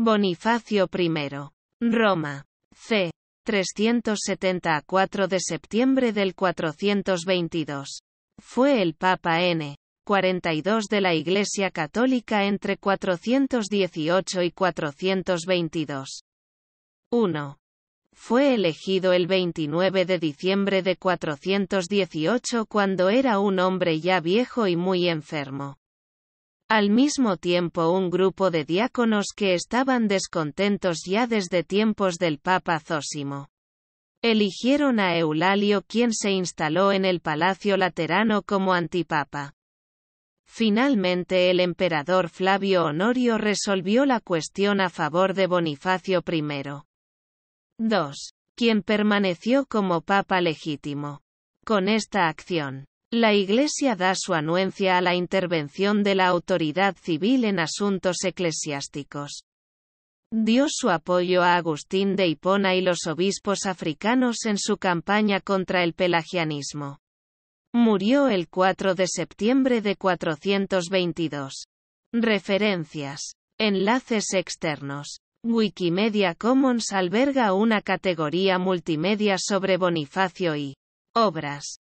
Bonifacio I. Roma. C. 374 de septiembre del 422. Fue el Papa N. 42 de la Iglesia Católica entre 418 y 422. 1. Fue elegido el 29 de diciembre de 418 cuando era un hombre ya viejo y muy enfermo. Al mismo tiempo un grupo de diáconos que estaban descontentos ya desde tiempos del Papa Zósimo. Eligieron a Eulalio quien se instaló en el Palacio Laterano como antipapa. Finalmente el emperador Flavio Honorio resolvió la cuestión a favor de Bonifacio I. 2. Quien permaneció como papa legítimo. Con esta acción, la Iglesia da su anuencia a la intervención de la autoridad civil en asuntos eclesiásticos. Dio su apoyo a Agustín de Hipona y los obispos africanos en su campaña contra el pelagianismo. Murió el 4 de septiembre de 422. Referencias. Enlaces externos. Wikimedia Commons alberga una categoría multimedia sobre Bonifacio y obras.